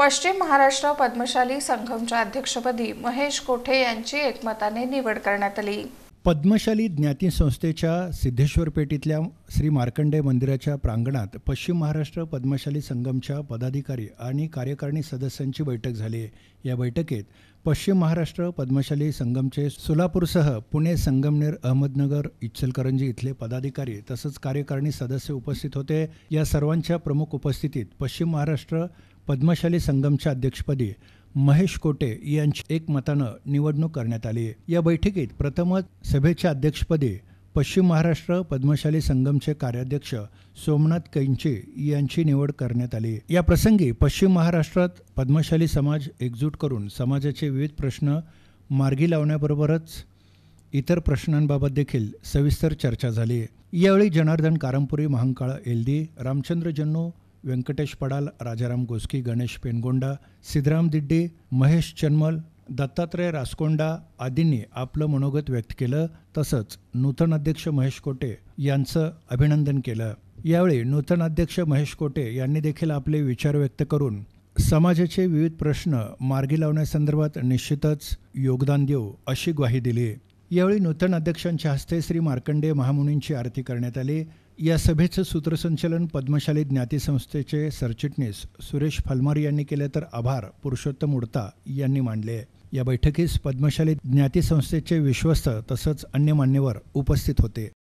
पश्चिम महाराष्ट्र पद्मशाली संघमच्या अध्यक्षपदी महेश कोठे यांची एकमताने निवड करण्यात आली पद्मशाली ज्ञाती संस्थेच्या सिद्धेश्वर पेटीतल्या श्री मार्कंडे मंदिराच्या प्रांगणात पश्चिम महाराष्ट्र पद्मशाली संगमच्या पदाधिकारी आणि कार्यकारिणी सदस्यांची बैठक झाली आहे या बैठकीत पश्चिम महाराष्ट्र पद्मशाली संगमचे सोलापूरसह पुणे संगमनेर अहमदनगर इचलकरंजी इथले पदाधिकारी तसंच कार्यकारिणी सदस्य उपस्थित होते या सर्वांच्या प्रमुख उपस्थितीत पश्चिम महाराष्ट्र पद्मशाली संगमच्या अध्यक्षपदी महेश कोटे यांची एकमतानं निवडणूक करण्यात आली या बैठकीत प्रथमच सभेच्या अध्यक्षपदी पश्चिम महाराष्ट्र पद्मशाली संगमचे कार्याध्यक्ष सोमनाथ कैंचे यांची निवड करण्यात आली या प्रसंगी पश्चिम महाराष्ट्रात पद्मशाली समाज एकजूट करून समाजाचे विविध प्रश्न मार्गी लावण्याबरोबरच इतर प्रश्नांबाबत देखील सविस्तर चर्चा झाली यावेळी जनार्दन कारंपुरी महांकाळ एलदी रामचंद्र जन्नू व्यंकटेश पडाल राजाराम गोस्की गणेश पेनगोंडा सिद्धराम दिड्डे महेश चन्मल दत्तात्रय रासकोंडा आदींनी आपलं मनोगत व्यक्त केलं तसंच नूतन अध्यक्ष महेश कोटे यांचं अभिनंदन केलं यावेळी नूतन अध्यक्ष महेश कोटे यांनी देखील आपले विचार व्यक्त करून समाजाचे विविध प्रश्न मार्गी लावण्यासंदर्भात निश्चितच योगदान देऊ अशी ग्वाही दिली यावेळी नूतन अध्यक्षांच्या हस्ते श्री मार्कंडे महामुनींची आरती करण्यात आली या सभेचं सूत्रसंचलन पद्मशाली ज्ञाती संस्थेचे सरचिटणीस सुरेश फलमार यांनी केले तर आभार पुरुषोत्तम उडता यांनी मांडले या बैठकीस पद्मशाली ज्ञाती संस्थेचे विश्वस्त तसंच अन्य मान्यवर उपस्थित होते